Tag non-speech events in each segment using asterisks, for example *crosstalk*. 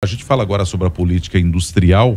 A gente fala agora sobre a política industrial,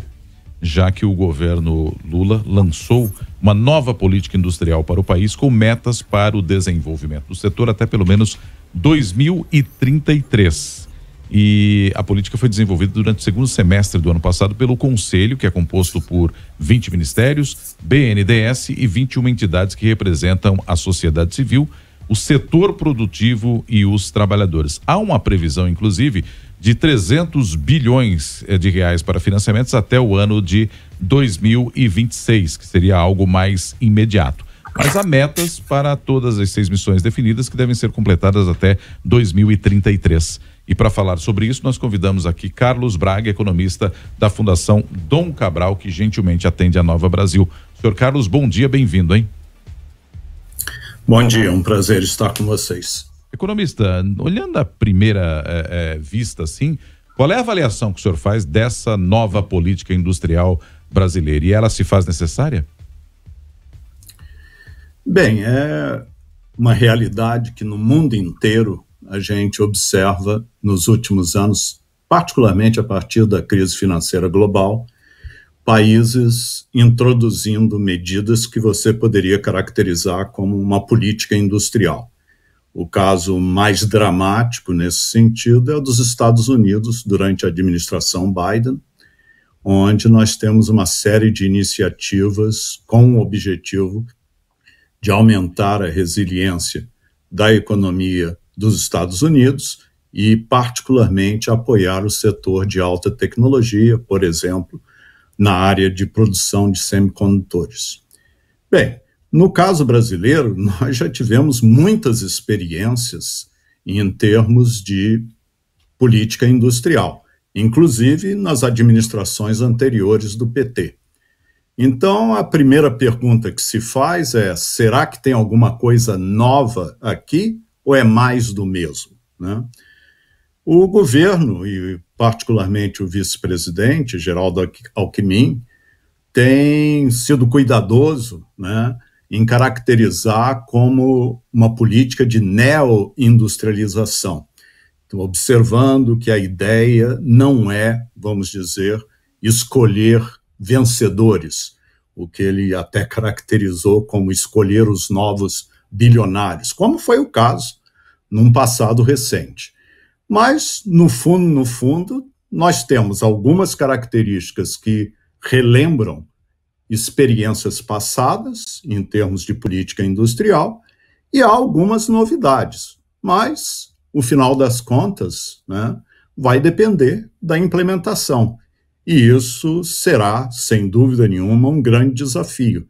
já que o governo Lula lançou uma nova política industrial para o país com metas para o desenvolvimento do setor até pelo menos 2033. E a política foi desenvolvida durante o segundo semestre do ano passado pelo Conselho, que é composto por 20 ministérios, BNDS e 21 entidades que representam a sociedade civil, o setor produtivo e os trabalhadores. Há uma previsão, inclusive, de 300 bilhões eh, de reais para financiamentos até o ano de 2026, que seria algo mais imediato. Mas há metas para todas as seis missões definidas que devem ser completadas até 2033. E para falar sobre isso, nós convidamos aqui Carlos Braga, economista da Fundação Dom Cabral, que gentilmente atende a Nova Brasil. Senhor Carlos, bom dia, bem-vindo, hein? Bom dia, um prazer estar com vocês. Economista, olhando à primeira é, é, vista, assim, qual é a avaliação que o senhor faz dessa nova política industrial brasileira? E ela se faz necessária? Bem, é uma realidade que no mundo inteiro a gente observa nos últimos anos, particularmente a partir da crise financeira global, países introduzindo medidas que você poderia caracterizar como uma política industrial. O caso mais dramático nesse sentido é o dos Estados Unidos durante a administração Biden, onde nós temos uma série de iniciativas com o objetivo de aumentar a resiliência da economia dos Estados Unidos e, particularmente, apoiar o setor de alta tecnologia, por exemplo, na área de produção de semicondutores. Bem, no caso brasileiro, *laughs* nós já tivemos muitas experiências em termos de política industrial, inclusive nas administrações anteriores do PT. Então, a primeira pergunta que se faz é: será que tem alguma coisa nova aqui ou é mais do mesmo? Né? O governo, e particularmente o vice-presidente, Geraldo Alckmin, tem sido cuidadoso né, em caracterizar como uma política de neo-industrialização. Então, observando que a ideia não é, vamos dizer, escolher vencedores, o que ele até caracterizou como escolher os novos bilionários, como foi o caso num passado recente. Mas, no fundo, no fundo, nós temos algumas características que relembram experiências passadas em termos de política industrial e há algumas novidades, mas o final das contas né, vai depender da implementação. E isso será, sem dúvida nenhuma, um grande desafio,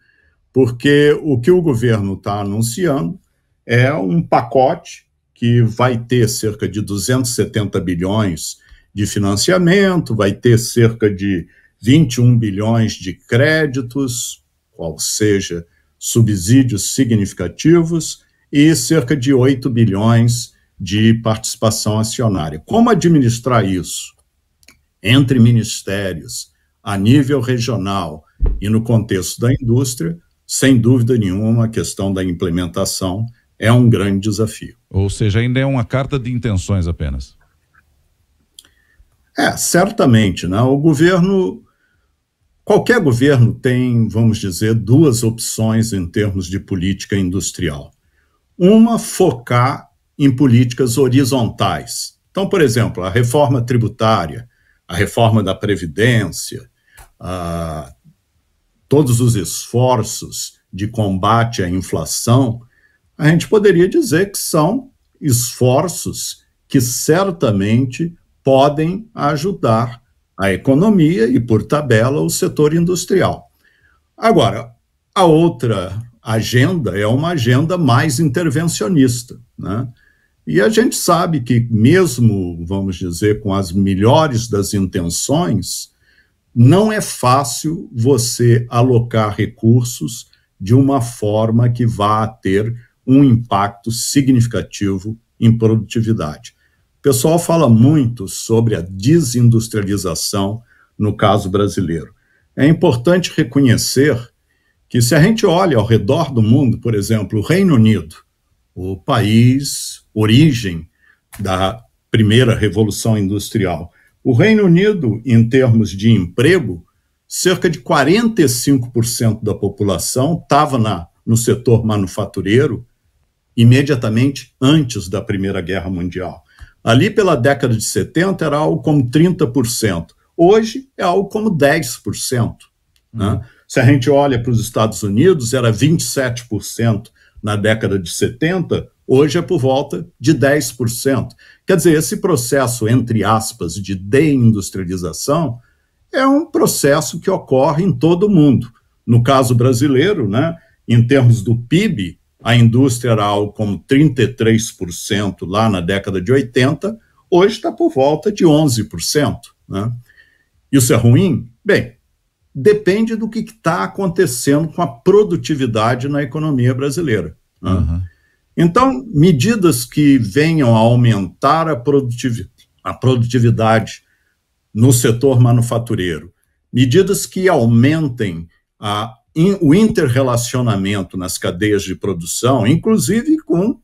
porque o que o governo está anunciando é um pacote que vai ter cerca de 270 bilhões de financiamento, vai ter cerca de 21 bilhões de créditos, ou seja, subsídios significativos, e cerca de 8 bilhões de participação acionária. Como administrar isso? Entre ministérios, a nível regional e no contexto da indústria, sem dúvida nenhuma, a questão da implementação é um grande desafio. Ou seja, ainda é uma carta de intenções apenas. É, certamente. Né? O governo Qualquer governo tem, vamos dizer, duas opções em termos de política industrial. Uma, focar em políticas horizontais. Então, por exemplo, a reforma tributária, a reforma da Previdência, a, todos os esforços de combate à inflação, a gente poderia dizer que são esforços que certamente podem ajudar a economia e, por tabela, o setor industrial. Agora, a outra agenda é uma agenda mais intervencionista, né? E a gente sabe que, mesmo, vamos dizer, com as melhores das intenções, não é fácil você alocar recursos de uma forma que vá ter um impacto significativo em produtividade. O pessoal fala muito sobre a desindustrialização no caso brasileiro. É importante reconhecer que, se a gente olha ao redor do mundo, por exemplo, o Reino Unido, o país origem da primeira revolução industrial, o Reino Unido, em termos de emprego, cerca de 45% da população estava no setor manufatureiro imediatamente antes da Primeira Guerra Mundial. Ali pela década de 70 era algo como 30%. Hoje é algo como 10%. Né? Uhum. Se a gente olha para os Estados Unidos, era 27% na década de 70, hoje é por volta de 10%. Quer dizer, esse processo, entre aspas, de deindustrialização é um processo que ocorre em todo o mundo. No caso brasileiro, né, em termos do PIB, a indústria era algo como 33% lá na década de 80, hoje está por volta de 11%. Né? Isso é ruim? Bem, depende do que está acontecendo com a produtividade na economia brasileira. Né? Uhum. Então, medidas que venham a aumentar a, a produtividade no setor manufatureiro, medidas que aumentem a o interrelacionamento nas cadeias de produção, inclusive com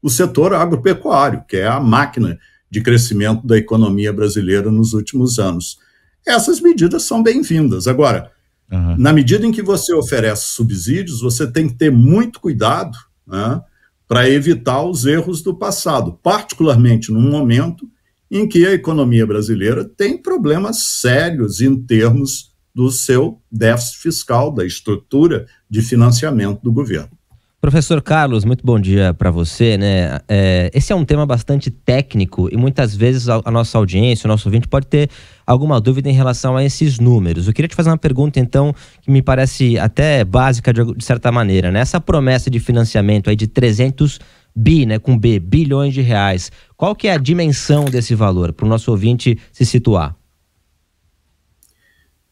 o setor agropecuário, que é a máquina de crescimento da economia brasileira nos últimos anos. Essas medidas são bem-vindas. Agora, uhum. na medida em que você oferece subsídios, você tem que ter muito cuidado né, para evitar os erros do passado, particularmente num momento em que a economia brasileira tem problemas sérios em termos do seu déficit fiscal, da estrutura de financiamento do governo. Professor Carlos, muito bom dia para você, né? É, esse é um tema bastante técnico e muitas vezes a, a, nossa audiência, o nosso ouvinte pode ter alguma dúvida em relação a esses números. Eu queria te fazer uma pergunta, então, que me parece até básica de, de certa maneira, né? Essa promessa de financiamento aí de 300 bi, né? Com B, bilhões de reais. Qual que é a dimensão desse valor para o nosso ouvinte se situar?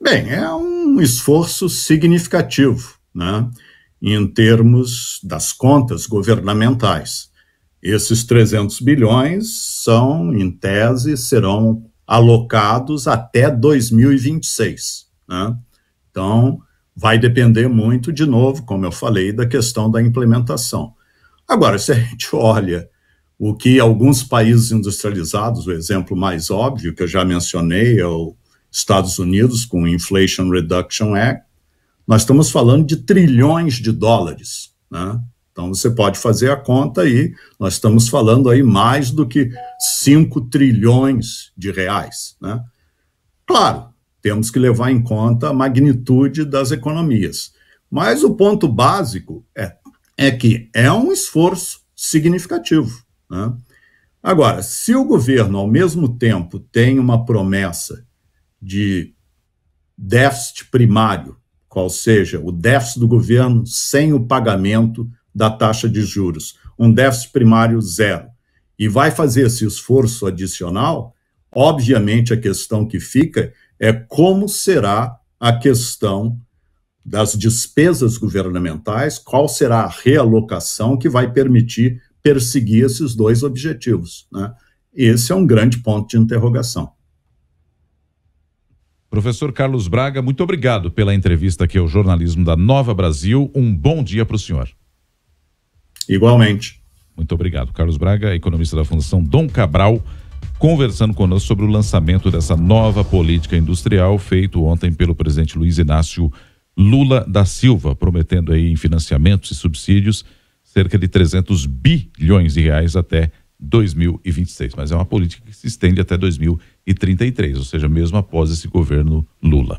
Bem, é um esforço significativo né, em termos das contas governamentais. Esses 300 bilhões são, em tese, serão alocados até 2026. Né? Então, vai depender muito, de novo, como eu falei, da questão da implementação. Agora, se a gente *laughs* olha o que alguns países industrializados, o exemplo mais óbvio que eu já mencionei é o Estados Unidos com o Inflation Reduction Act, nós estamos falando de trilhões de dólares, né? Então você pode fazer a conta aí, nós estamos falando aí mais do que 5 trilhões de reais, né? Claro, temos que levar em conta a magnitude das economias. Mas o ponto básico é, é que é um esforço significativo. Né? Agora, se o governo, ao mesmo tempo, tem uma promessa de déficit primário, qual seja, o déficit do governo sem o pagamento da taxa de juros, um déficit primário zero, e vai fazer esse esforço adicional, obviamente a questão que fica é como será a questão das despesas governamentais, qual será a realocação que vai permitir perseguir esses dois objetivos. Né? Esse é um grande ponto de interrogação. Professor Carlos Braga, muito obrigado pela entrevista aqui ao jornalismo da Nova Brasil. Um bom dia para o senhor. Igualmente. Muito obrigado. Carlos Braga, economista da Fundação Dom Cabral, conversando conosco sobre o lançamento dessa nova política industrial feito ontem pelo presidente Luiz Inácio Lula da Silva, prometendo aí em financiamentos e subsídios cerca de 300 bilhões de reais até 2026. Mas é uma política que se estende até 2026 e 33, ou seja, mesmo após esse governo Lula.